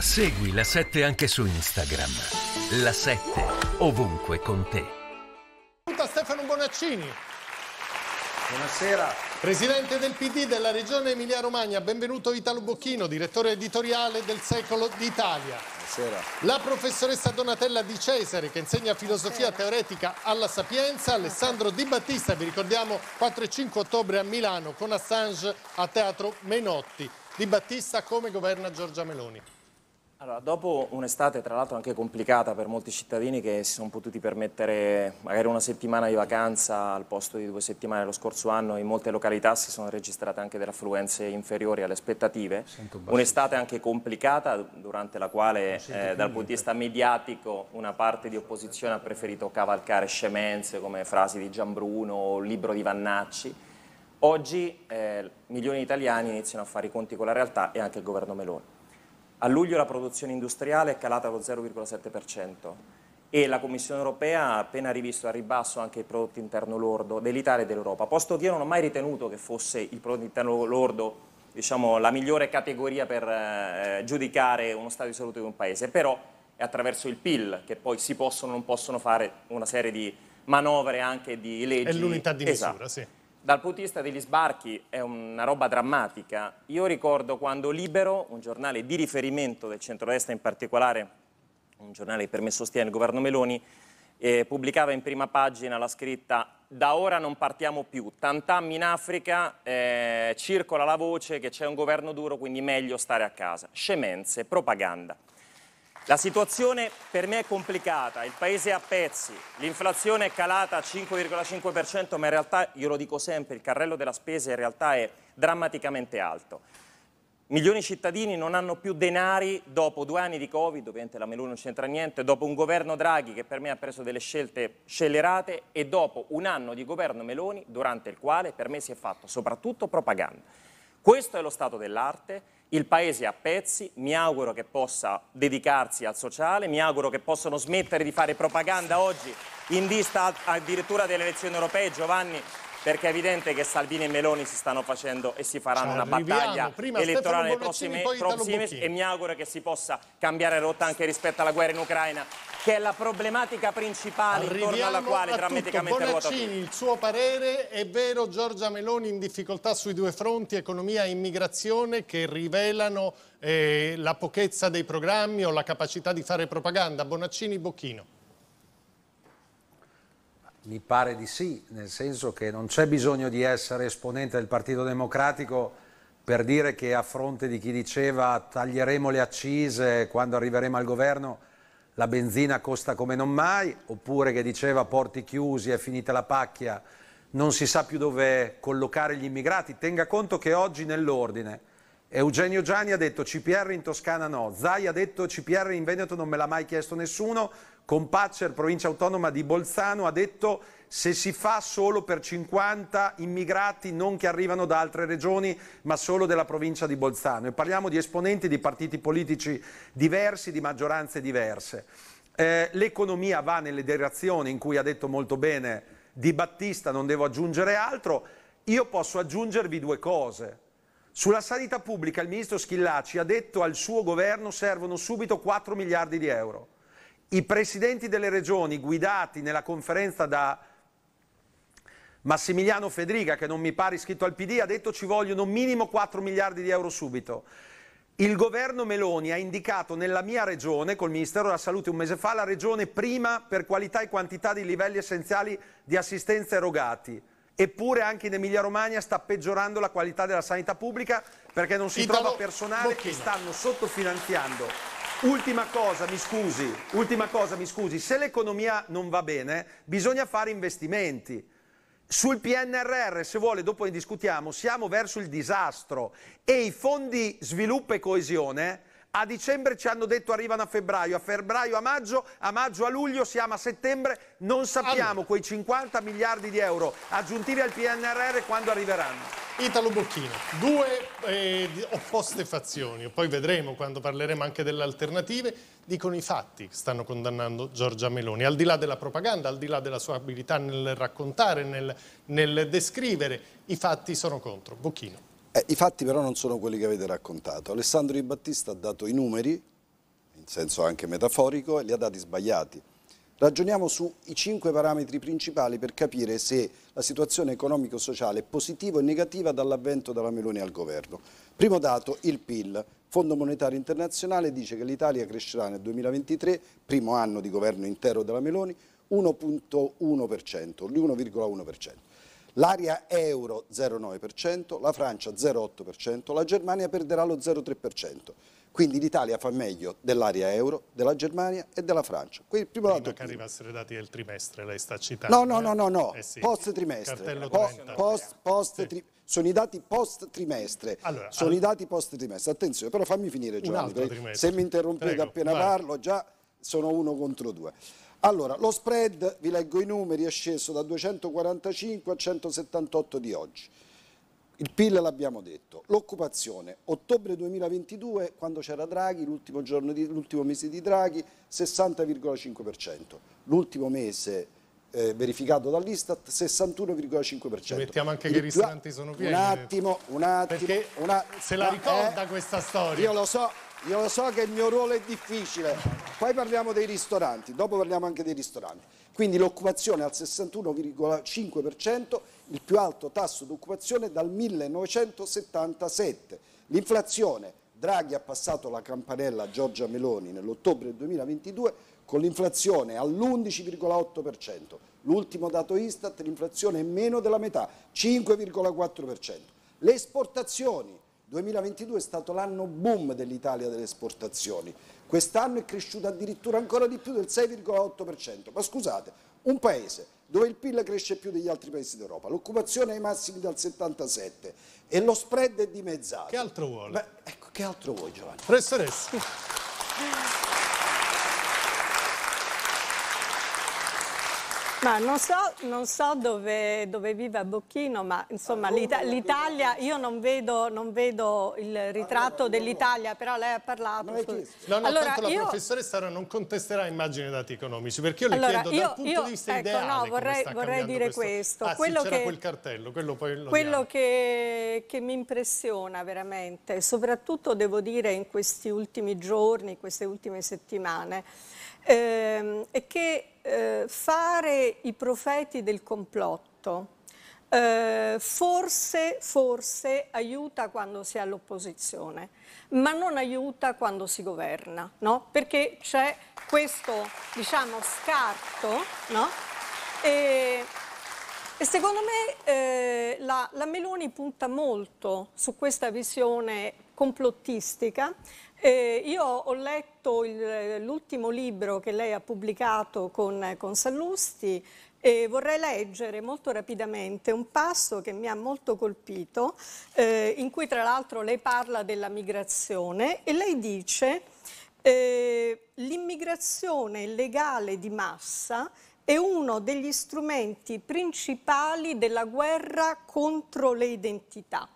Segui la 7 anche su Instagram. La 7 ovunque con te. Saluta Stefano Bonaccini. Buonasera. Presidente del PD della Regione Emilia-Romagna, benvenuto Italo Bocchino, direttore editoriale del Secolo d'Italia. Buonasera. La professoressa Donatella Di Cesare, che insegna filosofia Buonasera. teoretica alla Sapienza, Alessandro Di Battista, vi ricordiamo 4 e 5 ottobre a Milano con Assange a Teatro Menotti. Di Battista come governa Giorgia Meloni? Allora, dopo un'estate tra l'altro anche complicata per molti cittadini che si sono potuti permettere magari una settimana di vacanza al posto di due settimane lo scorso anno, in molte località si sono registrate anche delle affluenze inferiori alle aspettative. Un'estate anche complicata durante la quale eh, dal punto di vista mediatico una parte di opposizione ha preferito cavalcare scemenze come frasi di Giambruno o libro di Vannacci. Oggi eh, milioni di italiani iniziano a fare i conti con la realtà e anche il governo Meloni. A luglio la produzione industriale è calata allo 0,7% e la Commissione europea ha appena rivisto a ribasso anche il prodotto interno lordo dell'Italia e dell'Europa, posto che io non ho mai ritenuto che fosse il prodotto interno lordo diciamo, la migliore categoria per eh, giudicare uno stato di salute di un paese, però è attraverso il PIL che poi si possono o non possono fare una serie di manovre anche di leggi. È l'unità di misura, esatto. sì. Dal punto di vista degli sbarchi è una roba drammatica. Io ricordo quando Libero, un giornale di riferimento del centrodestra in particolare, un giornale che per me sostiene il governo Meloni, eh, pubblicava in prima pagina la scritta da ora non partiamo più, tantam in Africa eh, circola la voce che c'è un governo duro quindi meglio stare a casa. Scemenze, propaganda. La situazione per me è complicata, il paese è a pezzi, l'inflazione è calata al 5,5%, ma in realtà, io lo dico sempre, il carrello della spesa in realtà è drammaticamente alto. Milioni di cittadini non hanno più denari dopo due anni di Covid, ovviamente la Meloni non c'entra niente, dopo un governo Draghi che per me ha preso delle scelte scellerate e dopo un anno di governo Meloni durante il quale per me si è fatto soprattutto propaganda. Questo è lo stato dell'arte il paese è a pezzi, mi auguro che possa dedicarsi al sociale, mi auguro che possano smettere di fare propaganda oggi in vista addirittura delle elezioni europee. Giovanni perché è evidente che Salvini e Meloni si stanno facendo e si faranno cioè, una battaglia Prima elettorale nei prossimi, prossimi e mi auguro che si possa cambiare rotta anche rispetto alla guerra in Ucraina che è la problematica principale Arriviamo intorno alla quale drammaticamente ruota Bonaccini, il suo parere è vero Giorgia Meloni in difficoltà sui due fronti economia e immigrazione che rivelano eh, la pochezza dei programmi o la capacità di fare propaganda Bonaccini Bocchino mi pare di sì, nel senso che non c'è bisogno di essere esponente del Partito Democratico per dire che a fronte di chi diceva taglieremo le accise quando arriveremo al governo la benzina costa come non mai, oppure che diceva porti chiusi è finita la pacchia, non si sa più dove collocare gli immigrati. Tenga conto che oggi nell'ordine Eugenio Gianni ha detto CPR in Toscana no, Zai ha detto CPR in Veneto non me l'ha mai chiesto nessuno, Compacer, provincia autonoma di Bolzano, ha detto se si fa solo per 50 immigrati non che arrivano da altre regioni ma solo della provincia di Bolzano e parliamo di esponenti di partiti politici diversi, di maggioranze diverse. Eh, l'economia va nelle direzioni in cui ha detto molto bene Di Battista, non devo aggiungere altro, io posso aggiungervi due cose. Sulla sanità pubblica il ministro Schillaci ha detto al suo governo servono subito 4 miliardi di euro i presidenti delle regioni guidati nella conferenza da Massimiliano Fedriga, che non mi pare iscritto al PD, ha detto ci vogliono minimo 4 miliardi di euro subito. Il governo Meloni ha indicato nella mia regione, col Ministero della Salute un mese fa, la regione prima per qualità e quantità dei livelli essenziali di assistenza erogati. Eppure anche in Emilia-Romagna sta peggiorando la qualità della sanità pubblica perché non si Italo trova personale Bocchino. che stanno sottofinanziando Ultima cosa, mi scusi, ultima cosa, mi scusi, se l'economia non va bene, bisogna fare investimenti. Sul PNRR, se vuole, dopo ne discutiamo, siamo verso il disastro e i fondi sviluppo e coesione a dicembre ci hanno detto arrivano a febbraio, a febbraio a maggio, a maggio a luglio, siamo a settembre, non sappiamo allora. quei 50 miliardi di euro aggiuntivi al PNRR quando arriveranno. Italo Bocchino, due eh, opposte fazioni, poi vedremo quando parleremo anche delle alternative, dicono i fatti che stanno condannando Giorgia Meloni, al di là della propaganda, al di là della sua abilità nel raccontare, nel, nel descrivere, i fatti sono contro. Bocchino. Eh, I fatti però non sono quelli che avete raccontato. Alessandro Di Battista ha dato i numeri, in senso anche metaforico, e li ha dati sbagliati. Ragioniamo sui cinque parametri principali per capire se la situazione economico-sociale è positiva o negativa dall'avvento della Meloni al governo. Primo dato, il PIL. Il Fondo Monetario Internazionale dice che l'Italia crescerà nel 2023, primo anno di governo intero della Meloni, 1.1%, l'1,1%. L'area euro 0,9%, la Francia 0,8%, la Germania perderà lo 0,3%. Quindi l'Italia fa meglio dell'area euro, della Germania e della Francia. Quindi, primo Prima lato che arrivassero i dati del trimestre, lei sta citando. No, no, eh? no, no, no. Eh sì. post trimestre. Post, post, post sì. tri sono i dati post trimestre. Allora, sono al... i dati post trimestre. Attenzione, però fammi finire Giovanni. Se mi interrompete Prego, appena vai. parlo, già sono uno contro due. Allora, lo spread, vi leggo i numeri, è sceso da 245 a 178 di oggi. Il PIL l'abbiamo detto. L'occupazione, ottobre 2022, quando c'era Draghi, l'ultimo, mese di Draghi, 60,5%. L'ultimo mese eh, verificato dall'Istat, 61,5%. Ci mettiamo anche il, che i ristoranti sono pieni. Un attimo, un attimo. Perché una, se la eh, ricorda eh, questa storia. Io lo so, io lo so che il mio ruolo è difficile. Poi parliamo dei ristoranti, dopo parliamo anche dei ristoranti. Quindi l'occupazione al 61,5%, il più alto tasso di occupazione dal 1977. L'inflazione, Draghi ha passato la campanella a Giorgia Meloni nell'ottobre 2022 con l'inflazione all'11,8%. L'ultimo dato Istat, l'inflazione è meno della metà, 5,4%. Le esportazioni 2022 è stato l'anno boom dell'Italia delle esportazioni, quest'anno è cresciuto addirittura ancora di più del 6,8%, ma scusate, un paese dove il PIL cresce più degli altri paesi d'Europa, l'occupazione è ai massimi dal 77 e lo spread è dimezzato. Che altro vuole? Beh, ecco, che altro vuoi Giovanni? Professoressa. Ma non so, non so dove, dove vive Bocchino, ma insomma l'Italia, io non vedo, non vedo, il ritratto dell'Italia, però lei ha parlato. Su... No, no, allora, tanto la io... professoressa non contesterà immagini e dati economici, perché io le allora, chiedo io, dal punto io, di vista ecco, ideale no, vorrei, vorrei dire questo. questo. Ah, quello sì, c'era quel cartello, quello poi lo Quello che, che mi impressiona veramente, soprattutto devo dire in questi ultimi giorni, queste ultime settimane, eh, è che eh, fare i profeti del complotto eh, forse, forse aiuta quando si è all'opposizione, ma non aiuta quando si governa, no? perché c'è questo diciamo, scarto no? e, e secondo me eh, la, la Meloni punta molto su questa visione complottistica eh, io ho letto l'ultimo libro che lei ha pubblicato con, con Sallusti e vorrei leggere molto rapidamente un passo che mi ha molto colpito, eh, in cui tra l'altro lei parla della migrazione e lei dice eh, l'immigrazione legale di massa è uno degli strumenti principali della guerra contro le identità.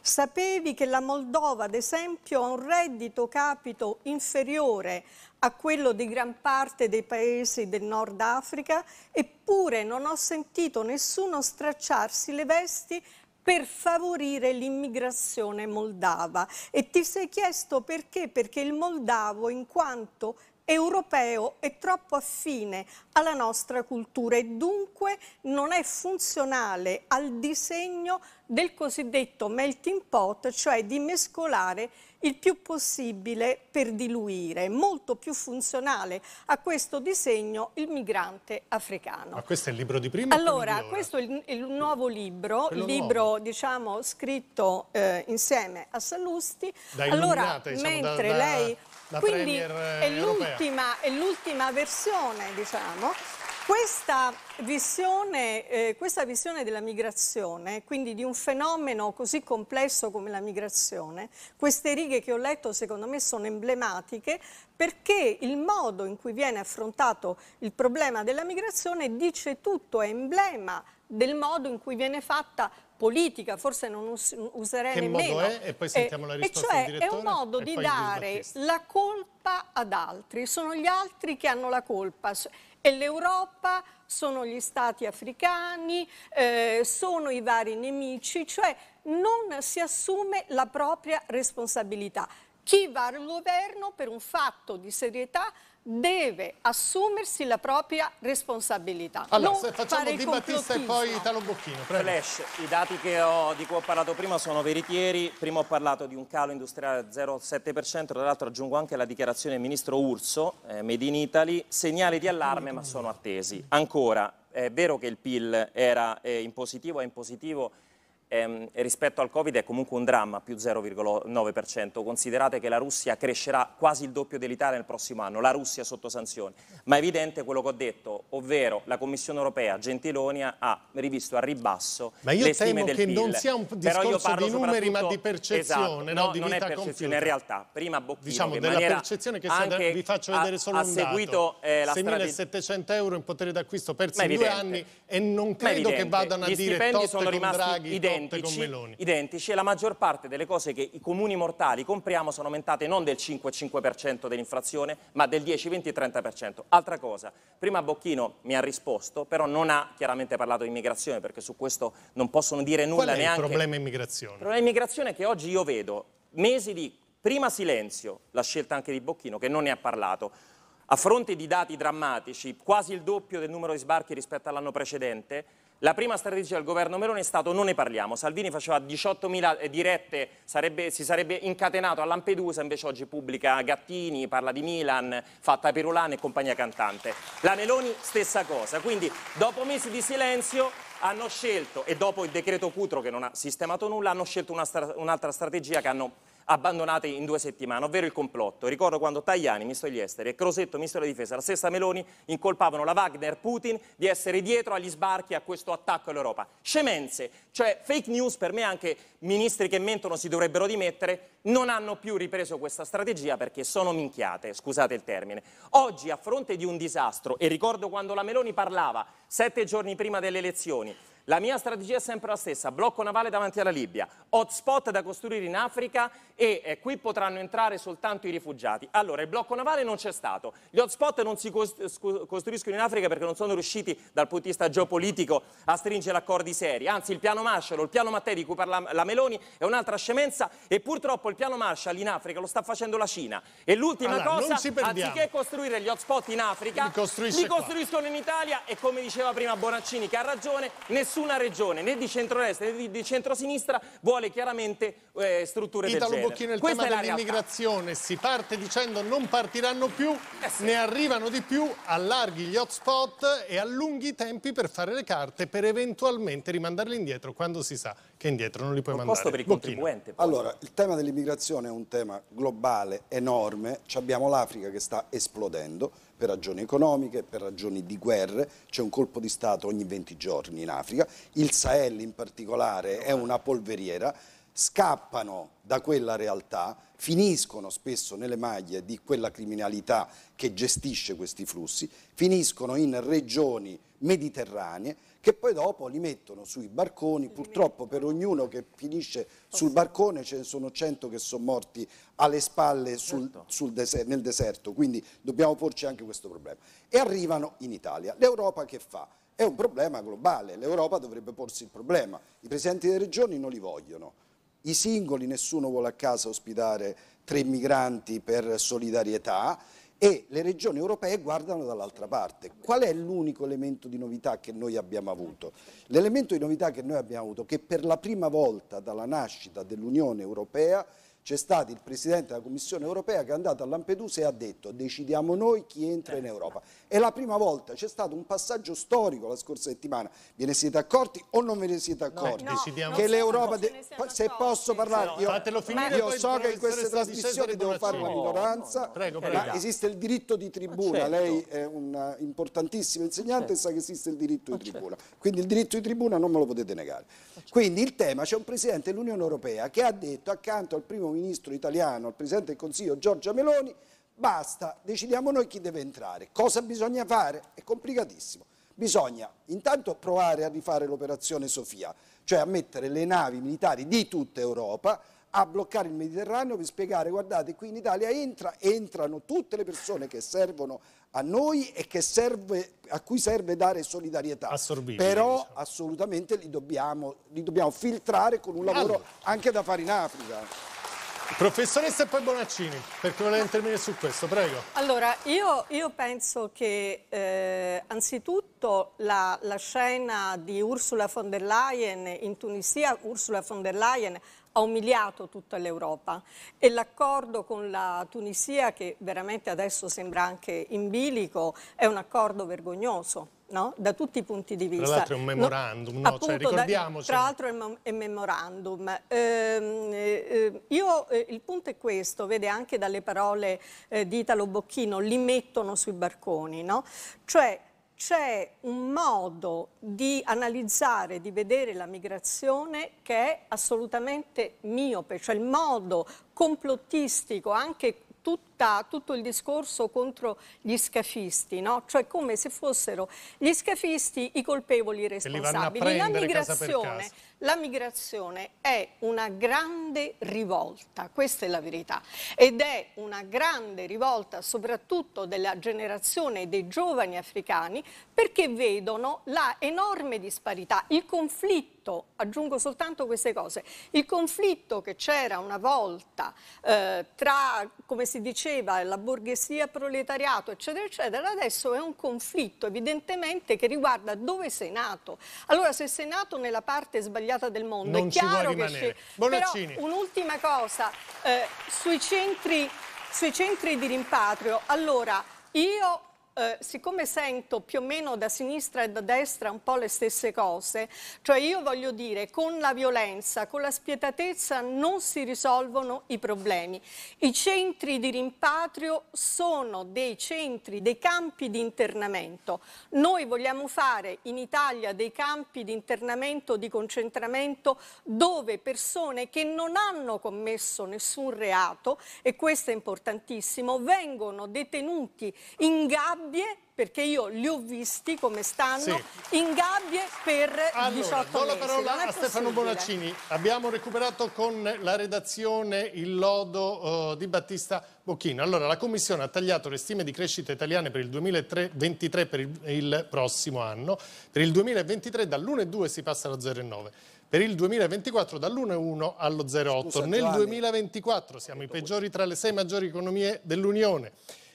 Sapevi che la Moldova, ad esempio, ha un reddito capito inferiore a quello di gran parte dei paesi del Nord Africa, eppure non ho sentito nessuno stracciarsi le vesti per favorire l'immigrazione moldava. E ti sei chiesto perché? Perché il moldavo, in quanto europeo è troppo affine alla nostra cultura e dunque non è funzionale al disegno del cosiddetto melting pot, cioè di mescolare il più possibile per diluire. Molto più funzionale a questo disegno il migrante africano. Ma questo è il libro di prima? Allora, di questo è il, il nuovo libro, il libro nuovo. diciamo scritto eh, insieme a Sallusti. Diciamo, da allora, diciamo, mentre da, da... lei la Quindi eh, è l'ultima, è l'ultima versione, diciamo. Questa visione, eh, questa visione, della migrazione, quindi di un fenomeno così complesso come la migrazione, queste righe che ho letto secondo me sono emblematiche perché il modo in cui viene affrontato il problema della migrazione dice tutto, è emblema del modo in cui viene fatta politica, forse non us userei che nemmeno. Che modo è? E poi sentiamo eh, la risposta cioè, del È un modo di dare la colpa ad altri, sono gli altri che hanno la colpa. E l'Europa sono gli stati africani, eh, sono i vari nemici, cioè non si assume la propria responsabilità chi va al governo per un fatto di serietà deve assumersi la propria responsabilità. Allora, non facciamo Di Battista e poi Italo Prego. Flash, i dati ho, di cui ho parlato prima sono veritieri. Prima ho parlato di un calo industriale del 0,7%, tra l'altro aggiungo anche la dichiarazione del ministro Urso, eh, Made in Italy, segnali di allarme ma sono attesi. Ancora, è vero che il PIL era eh, in positivo, è in positivo ehm, rispetto al Covid è comunque un dramma, più 0,9%. Considerate che la Russia crescerà quasi il doppio dell'Italia nel prossimo anno, la Russia sotto sanzioni. Ma è evidente quello che ho detto, ovvero la Commissione europea Gentilonia ha rivisto a ribasso le stime del PIL. Ma io temo che non sia un discorso di numeri ma di percezione, esatto, no, no, di non è percezione, compiuta. in realtà. Prima Bocchino diciamo, che della maniera, percezione che anche, vi faccio vedere ha, solo ha un seguito, dato. Eh, 6.700 euro in potere d'acquisto persi in due anni e non credo che vadano a Gli dire Totti con Draghi, identici identici, identici, e la maggior parte delle cose che i comuni mortali compriamo sono aumentate non del 5-5% dell'inflazione, ma del 10-20-30%. Altra cosa, prima Bocchino mi ha risposto, però non ha chiaramente parlato di immigrazione, perché su questo non possono dire nulla neanche. Qual è neanche. il problema immigrazione? Il problema immigrazione è che oggi io vedo mesi di prima silenzio, la scelta anche di Bocchino, che non ne ha parlato, a fronte di dati drammatici, quasi il doppio del numero di sbarchi rispetto all'anno precedente, la prima strategia del governo Meloni è stata non ne parliamo, Salvini faceva 18.000 eh, dirette, sarebbe, si sarebbe incatenato a Lampedusa, invece oggi pubblica Gattini, parla di Milan, fatta Perulana e compagnia cantante. La Meloni stessa cosa, quindi dopo mesi di silenzio hanno scelto, e dopo il decreto Cutro che non ha sistemato nulla, hanno scelto un'altra stra, un strategia che hanno abbandonate in due settimane, ovvero il complotto. Ricordo quando Tajani, ministro degli esteri, e Crosetto, ministro della difesa, la stessa Meloni, incolpavano la Wagner Putin di essere dietro agli sbarchi a questo attacco all'Europa. Scemenze, cioè fake news per me anche ministri che mentono si dovrebbero dimettere, non hanno più ripreso questa strategia perché sono minchiate, scusate il termine. Oggi a fronte di un disastro, e ricordo quando la Meloni parlava sette giorni prima delle elezioni, la mia strategia è sempre la stessa, blocco navale davanti alla Libia, hotspot da costruire in Africa e eh, qui potranno entrare soltanto i rifugiati. Allora, il blocco navale non c'è stato, gli hotspot non si costruiscono in Africa perché non sono riusciti dal punto di vista geopolitico a stringere accordi seri, anzi il piano Marshall, il piano Mattei di cui parla la Meloni è un'altra scemenza e purtroppo il piano Marshall in Africa lo sta facendo la Cina. E l'ultima allora, cosa, anziché costruire gli hotspot in Africa, li, li costruiscono qua. in Italia e come diceva prima Bonaccini che ha ragione, nessuno nessuna regione, né di centro-est né di, centrosinistra, vuole chiaramente eh, strutture Italo del Bocchino, genere. Italo Bocchino, il Questa tema dell'immigrazione, si parte dicendo non partiranno più, eh sì. ne arrivano di più, allarghi gli hotspot e allunghi i tempi per fare le carte, per eventualmente rimandarle indietro quando si sa che indietro non li puoi mandare. Costo per il Bocchino. contribuente. Poi. Allora, il tema dell'immigrazione è un tema globale, enorme, C abbiamo l'Africa che sta esplodendo, per ragioni economiche, per ragioni di guerre, c'è un colpo di Stato ogni 20 giorni in Africa, il Sahel in particolare è una polveriera, scappano da quella realtà, finiscono spesso nelle maglie di quella criminalità che gestisce questi flussi, finiscono in regioni mediterranee che poi dopo li mettono sui barconi, purtroppo per ognuno che finisce sul barcone ce ne sono 100 che sono morti alle spalle sul, certo. sul deser nel deserto, quindi dobbiamo porci anche questo problema. E arrivano in Italia. L'Europa che fa? È un problema globale, l'Europa dovrebbe porsi il problema, i presidenti delle regioni non li vogliono, i singoli nessuno vuole a casa ospitare tre migranti per solidarietà e le regioni europee guardano dall'altra parte. Qual è l'unico elemento di novità che noi abbiamo avuto? L'elemento di novità che noi abbiamo avuto è che per la prima volta dalla nascita dell'Unione Europea c'è stato il Presidente della Commissione europea che è andato a Lampedusa e ha detto decidiamo noi chi entra in Europa. È la prima volta, c'è stato un passaggio storico la scorsa settimana, ve ne siete accorti o non ve ne siete accorti? No, no, che l'Europa, se, se posso parlare, io, io so che in queste trasmissioni devo fare la minoranza, no, prego, prego. ma esiste il diritto di tribuna, certo. lei è un importantissimo insegnante certo. e sa che esiste il diritto di tribuna, certo. quindi il diritto di tribuna non me lo potete negare. Certo. Quindi il tema, c'è un Presidente dell'Unione Europea che ha detto accanto al primo ministro ministro italiano, al Presidente del Consiglio Giorgia Meloni, basta, decidiamo noi chi deve entrare. Cosa bisogna fare? È complicatissimo. Bisogna intanto provare a rifare l'operazione Sofia, cioè a mettere le navi militari di tutta Europa a bloccare il Mediterraneo per spiegare guardate qui in Italia entra, entrano tutte le persone che servono a noi e serve, a cui serve dare solidarietà. Però diciamo. assolutamente li dobbiamo, li dobbiamo, filtrare con un lavoro allora. anche da fare in Africa. Professoressa e poi Bonaccini, perché voleva intervenire su questo, prego. Allora, io, io penso che eh, anzitutto la, la, scena di Ursula von der Leyen in Tunisia, Ursula von der Leyen ha umiliato tutta l'Europa e l'accordo con la Tunisia, che veramente adesso sembra anche in bilico, è un accordo vergognoso No? da tutti i punti di vista. Cioè, tra l'altro è un memorandum, no, no? Appunto, cioè, ricordiamoci. Tra l'altro è, un memorandum. Ehm, eh, io, eh, il punto è questo, vede anche dalle parole eh, di Italo Bocchino, li mettono sui barconi, no? Cioè c'è un modo di analizzare, di vedere la migrazione che è assolutamente miope, cioè il modo complottistico, anche tutto tutta, tutto il discorso contro gli scafisti, no? cioè come se fossero gli scafisti i colpevoli responsabili. La migrazione, casa casa. la migrazione è una grande rivolta, questa è la verità, ed è una grande rivolta soprattutto della generazione dei giovani africani perché vedono la enorme disparità, il conflitto aggiungo soltanto queste cose, il conflitto che c'era una volta eh, tra, come si diceva, faceva la borghesia proletariato, eccetera, eccetera, adesso è un conflitto evidentemente che riguarda dove sei nato. Allora se sei nato nella parte sbagliata del mondo non è chiaro che... sei un'ultima cosa, eh, sui, centri, sui centri di rimpatrio, allora io eh, siccome sento più o meno da sinistra e da destra un po' le stesse cose, cioè io voglio dire con la violenza, con la spietatezza non si risolvono i problemi. I centri di rimpatrio sono dei centri, dei campi di internamento. Noi vogliamo fare in Italia dei campi di internamento, di concentramento dove persone che non hanno commesso nessun reato, e questo è importantissimo, vengono detenuti in gabbia gabbie, perché io li ho visti come stanno, sì. in gabbie per allora, 18 do la parola a Stefano Bonaccini. Abbiamo recuperato con la redazione il lodo uh, di Battista Bocchino. Allora, la Commissione ha tagliato le stime di crescita italiane per il 2023 per il, il prossimo anno. Per il 2023 dall'1,2 si passa allo 0,9 per il 2024 dall'1,1 allo 0,8. Nel 2024 siamo i peggiori tra le sei maggiori economie dell'Unione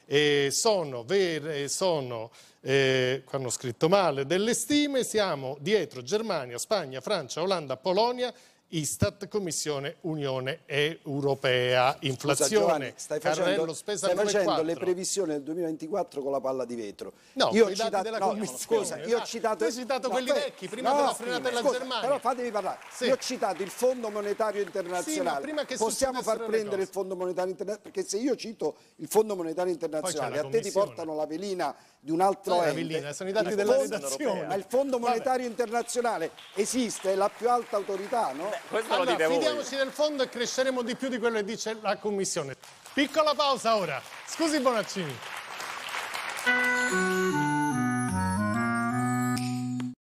eh, sono, vere, sono eh, hanno scritto male, delle stime, siamo dietro Germania, Spagna, Francia, Olanda, Polonia Istat, Commissione Unione Europea, inflazione, Scusa, Giovanni, stai facendo, stai facendo le previsioni del 2024 con la palla di vetro. No, io ho citato, no, scusa, io ho ah, citato, citato no, quelli poi, vecchi, prima no, della frenata della Germania. Però fatemi parlare, sì. io ho citato il Fondo Monetario Internazionale, sì, possiamo far prendere il Fondo Monetario Internazionale, perché se io cito il Fondo Monetario Internazionale, a te ti portano la velina di un altro no, ente, sono i dati della redazione. Ma il Fondo Monetario Internazionale esiste, è la più alta autorità, no? Beh, questo allora, lo dite fidiamoci voi. del fondo e cresceremo di più di quello che dice la commissione. Piccola pausa ora. Scusi Bonaccini.